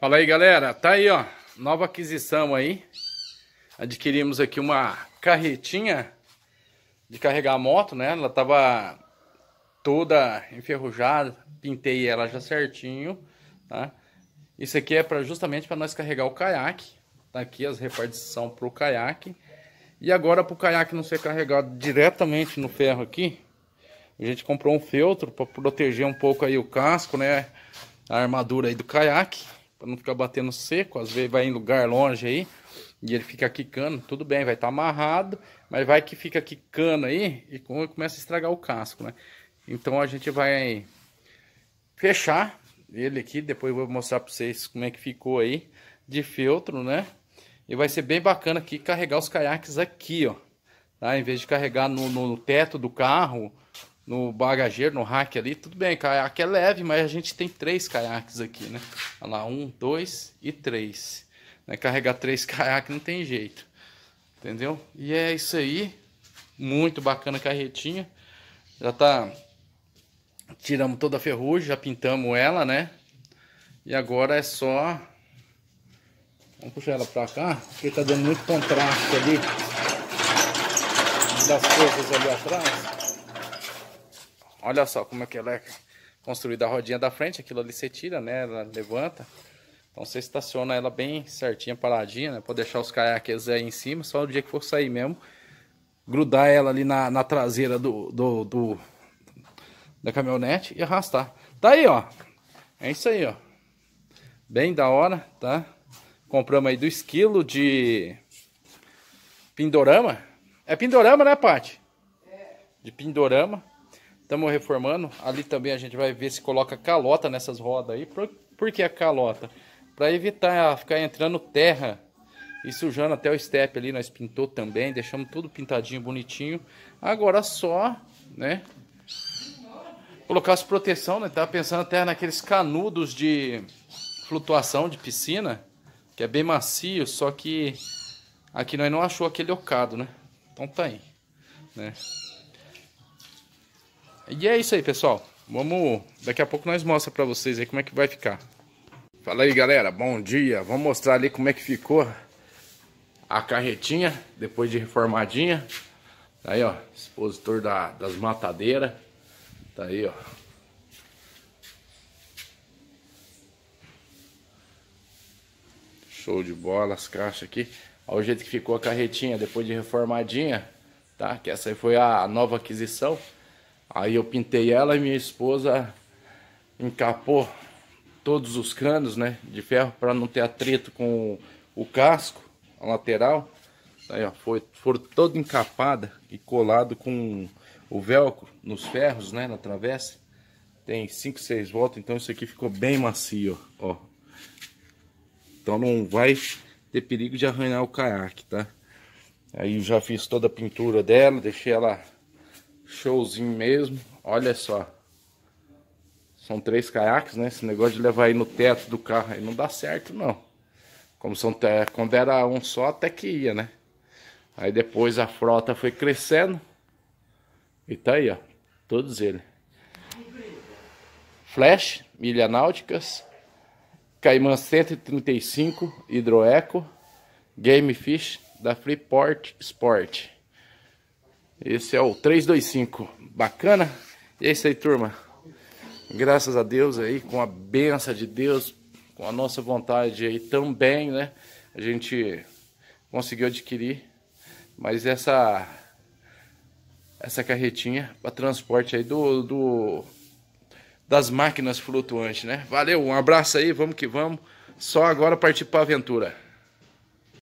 Fala aí, galera. Tá aí, ó. Nova aquisição aí. Adquirimos aqui uma carretinha de carregar a moto, né? Ela tava toda enferrujada. Pintei ela já certinho, tá? Isso aqui é para justamente para nós carregar o caiaque. Tá aqui as repartição pro caiaque. E agora pro caiaque não ser carregado diretamente no ferro aqui, a gente comprou um feltro para proteger um pouco aí o casco, né? A armadura aí do caiaque para não ficar batendo seco, às vezes vai em lugar longe aí, e ele fica quicando, tudo bem, vai estar tá amarrado, mas vai que fica quicando aí e começa a estragar o casco, né? Então a gente vai fechar ele aqui, depois eu vou mostrar para vocês como é que ficou aí de feltro, né? E vai ser bem bacana aqui carregar os caiaques aqui, ó. Tá? Em vez de carregar no, no, no teto do carro no bagageiro, no rack ali, tudo bem, caiaque é leve, mas a gente tem três caiaques aqui, né? Olha lá, um, dois e três. Né? Carregar três caiaques não tem jeito, entendeu? E é isso aí, muito bacana a carretinha. Já tá, tiramos toda a ferrugem, já pintamos ela, né? E agora é só, vamos puxar ela pra cá, porque tá dando muito contraste ali, das coisas ali atrás. Olha só como é que ela é construída a rodinha da frente, aquilo ali você tira, né? Ela levanta. Então você estaciona ela bem certinha, paradinha, né? Pode deixar os caiaques aí em cima, só no dia que for sair mesmo. Grudar ela ali na, na traseira do, do, do, da caminhonete e arrastar. Tá aí, ó. É isso aí, ó. Bem da hora, tá? Compramos aí do esquilo de Pindorama. É Pindorama, né, Paty? É. De Pindorama. Estamos reformando. Ali também a gente vai ver se coloca calota nessas rodas aí. Por, por que a calota? Para evitar ficar entrando terra e sujando até o step ali. Nós pintou também, deixamos tudo pintadinho, bonitinho. Agora só, né? Colocar as proteção, né? Tava pensando até naqueles canudos de flutuação de piscina, que é bem macio, só que aqui nós não achou aquele ocado, né? Então tá aí, né? E é isso aí, pessoal. Vamos, daqui a pouco nós mostra para vocês aí como é que vai ficar. Fala aí, galera. Bom dia. Vamos mostrar ali como é que ficou a carretinha depois de reformadinha. Tá aí, ó, expositor da, das matadeiras. Tá aí, ó. Show de bola as caixas aqui. Olha o jeito que ficou a carretinha depois de reformadinha, tá? Que essa aí foi a nova aquisição. Aí eu pintei ela e minha esposa encapou todos os canos, né, de ferro para não ter atrito com o casco, a lateral. Aí, ó, foi for toda encapada e colado com o velcro nos ferros, né, na travessa. Tem 5, 6 voltas, então isso aqui ficou bem macio, ó. Então não vai ter perigo de arranhar o caiaque, tá? Aí eu já fiz toda a pintura dela, deixei ela Showzinho mesmo. Olha só. São três caiaques, né? Esse negócio de levar aí no teto do carro aí não dá certo, não. Como são te... quando era um só, até que ia, né? Aí depois a frota foi crescendo. E tá aí, ó. Todos eles. Flash, milha náuticas. Caiman 135, Hidroeco. Game Fish da Freeport Sport. Esse é o 325. Bacana? E é isso aí, turma. Graças a Deus aí, com a benção de Deus, com a nossa vontade aí também, né? A gente conseguiu adquirir. Mas essa essa carretinha para transporte aí do, do das máquinas flutuantes, né? Valeu, um abraço aí, vamos que vamos. Só agora partir para a aventura.